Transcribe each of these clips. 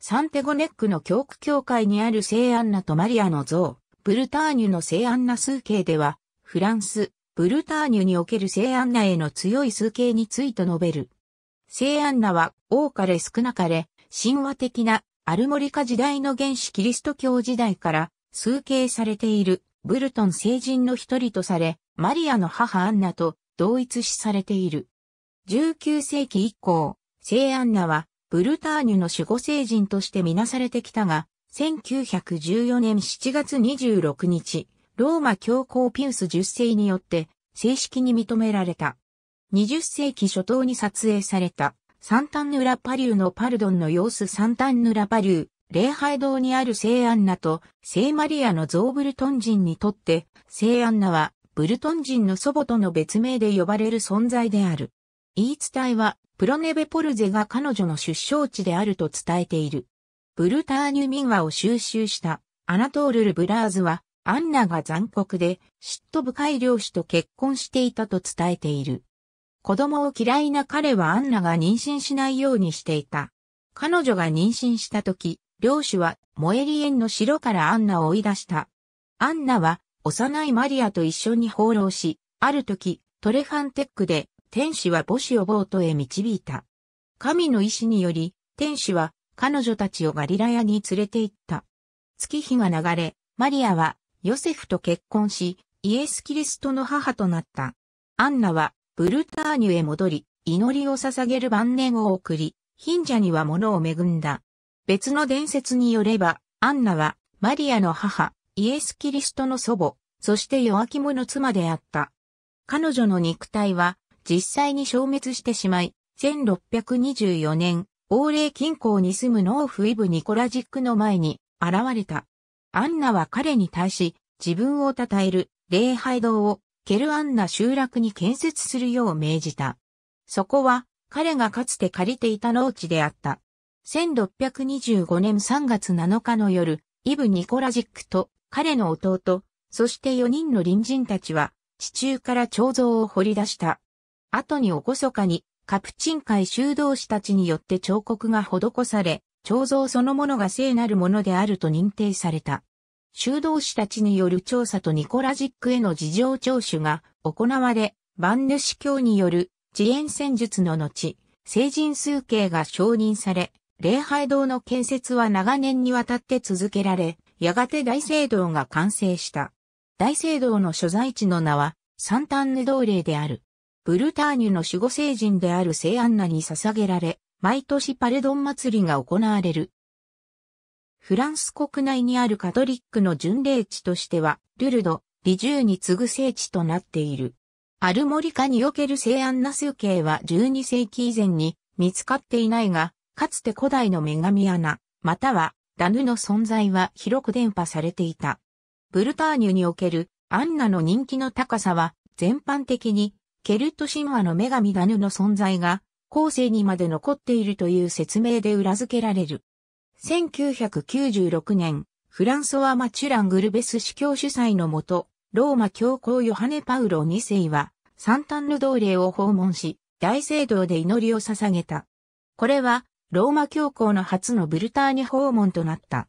サンテゴネックの教区教会にある聖アンナとマリアの像、ブルターニュの聖アンナ数形では、フランス、ブルターニュにおける聖アンナへの強い数形について述べる。聖アンナは、多かれ少なかれ、神話的なアルモリカ時代の原始キリスト教時代から、崇敬されている、ブルトン聖人の一人とされ、マリアの母アンナと同一視されている。19世紀以降、聖アンナはブルターニュの守護聖人としてみなされてきたが、1914年7月26日、ローマ教皇ピウス10世によって正式に認められた。20世紀初頭に撮影されたサンタンヌラパリューのパルドンの様子サンタンヌラパリュー、礼拝堂にある聖アンナと聖マリアのゾーブルトン人にとって聖アンナはブルトン人の祖母との別名で呼ばれる存在である。言い伝えはプロネベポルゼが彼女の出生地であると伝えている。ブルターニュ民話を収集したアナトール・ル・ブラーズは、アンナが残酷で嫉妬深い漁師と結婚していたと伝えている。子供を嫌いな彼はアンナが妊娠しないようにしていた。彼女が妊娠した時、漁師はモエリエンの城からアンナを追い出した。アンナは幼いマリアと一緒に放浪し、ある時トレファンテックで天使は母子をボートへ導いた。神の意志により、天使は彼女たちをガリラヤに連れて行った。月日が流れ、マリアはヨセフと結婚し、イエス・キリストの母となった。アンナはブルターニュへ戻り、祈りを捧げる晩年を送り、貧者には物を恵んだ。別の伝説によれば、アンナはマリアの母、イエス・キリストの祖母、そして弱き者妻であった。彼女の肉体は実際に消滅してしまい、1624年、王霊近郊に住む農夫イブ・ニコラジックの前に現れた。アンナは彼に対し、自分を称える礼拝堂をケルアンナ集落に建設するよう命じた。そこは彼がかつて借りていた農地であった。1625年3月7日の夜、イブ・ニコラジックと彼の弟、そして4人の隣人たちは地中から彫像を掘り出した。後におこそかに、カプチン会修道士たちによって彫刻が施され、彫像そのものが聖なるものであると認定された。修道士たちによる調査とニコラジックへの事情聴取が行われ、万主教による自演戦術の後、聖人数形が承認され、礼拝堂の建設は長年にわたって続けられ、やがて大聖堂が完成した。大聖堂の所在地の名は、サンタンヌ道霊である。ブルターニュの守護聖人である聖アンナに捧げられ、毎年パレドン祭りが行われる。フランス国内にあるカトリックの巡礼地としては、ルルド、リジューに次ぐ聖地となっている。アルモリカにおける聖アンナ数形は12世紀以前に見つかっていないが、かつて古代の女神アナ、またはダヌの存在は広く伝播されていた。ブルターニュにおけるアンナの人気の高さは全般的にケルト神話の女神ダヌの存在が、後世にまで残っているという説明で裏付けられる。1996年、フランソワ・マチュラン・グルベス司教主催のもと、ローマ教皇ヨハネ・パウロ2世は、サンタンヌ同霊を訪問し、大聖堂で祈りを捧げた。これは、ローマ教皇の初のブルターニ訪問となった。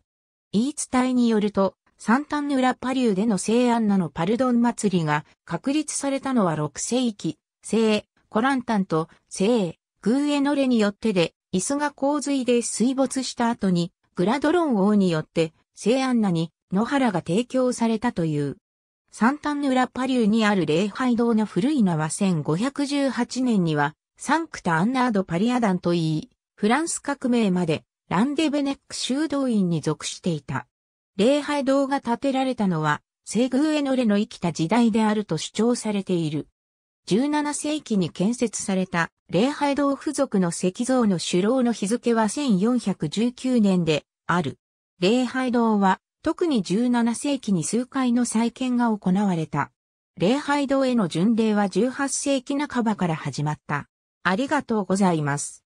言い伝えによると、サンタンヌラ・パリューでの聖安ナのパルドン祭りが確立されたのは6世紀、聖、コランタンと聖、グーエノレによってで、イスが洪水で水没した後に、グラドロン王によって聖安ナに野原が提供されたという。サンタンヌラ・パリューにある礼拝堂の古い名は1518年には、サンクタ・アンナード・パリアダンといい、フランス革命までランデベネック修道院に属していた。礼拝堂が建てられたのは、西宮エノレの生きた時代であると主張されている。17世紀に建設された礼拝堂付属の石像の首楼の日付は1419年である。礼拝堂は特に17世紀に数回の再建が行われた。礼拝堂への巡礼は18世紀半ばから始まった。ありがとうございます。